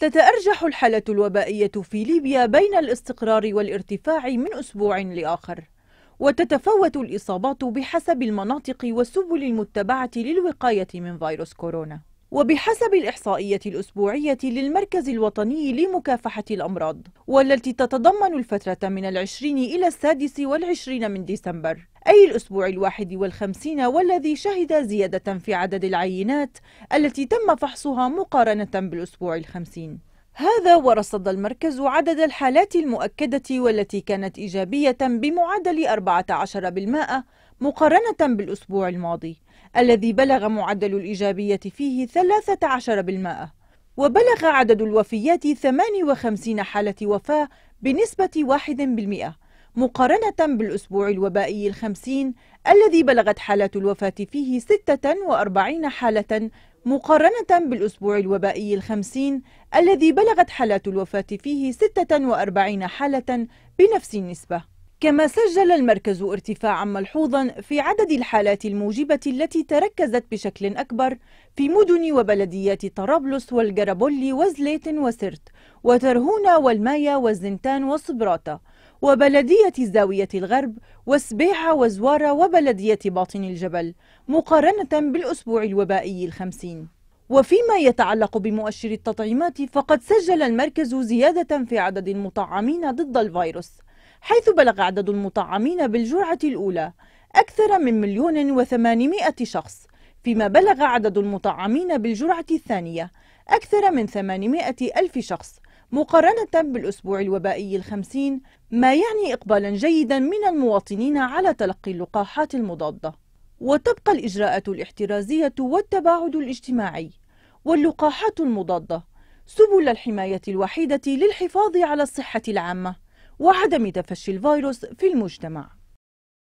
تتأرجح الحالة الوبائية في ليبيا بين الاستقرار والارتفاع من أسبوع لآخر وتتفاوت الإصابات بحسب المناطق والسبل المتبعة للوقاية من فيروس كورونا وبحسب الإحصائية الأسبوعية للمركز الوطني لمكافحة الأمراض والتي تتضمن الفترة من العشرين إلى السادس والعشرين من ديسمبر أي الأسبوع الواحد والخمسين والذي شهد زيادة في عدد العينات التي تم فحصها مقارنة بالأسبوع الخمسين هذا ورصد المركز عدد الحالات المؤكدة والتي كانت إيجابية بمعدل 14% مقارنة بالأسبوع الماضي الذي بلغ معدل الإيجابية فيه 13% وبلغ عدد الوفيات 58 حالة وفاة بنسبة 1% مقارنة بالأسبوع الوبائي الخمسين الذي بلغت حالات الوفاة فيه 46 حالة مقارنة بالأسبوع الوبائي الخمسين الذي بلغت حالات الوفاة فيه 46 حالة بنفس النسبة كما سجل المركز ارتفاعا ملحوظا في عدد الحالات الموجبة التي تركزت بشكل أكبر في مدن وبلديات طرابلس والجرابولي وزليت وسرت وترهونة والمايا والزنتان وصبراتة وبلدية زاوية الغرب وسبيحة وزوارة وبلدية باطن الجبل مقارنة بالأسبوع الوبائي الخمسين وفيما يتعلق بمؤشر التطعيمات فقد سجل المركز زيادة في عدد المطعمين ضد الفيروس حيث بلغ عدد المطعمين بالجرعة الأولى أكثر من مليون وثمانمائة شخص فيما بلغ عدد المطعمين بالجرعة الثانية أكثر من 800 ألف شخص مقارنة بالأسبوع الوبائي الخمسين ما يعني إقبالا جيدا من المواطنين على تلقي اللقاحات المضادة وتبقى الإجراءات الاحترازية والتباعد الاجتماعي واللقاحات المضادة سبل الحماية الوحيدة للحفاظ على الصحة العامة وعدم تفشي الفيروس في المجتمع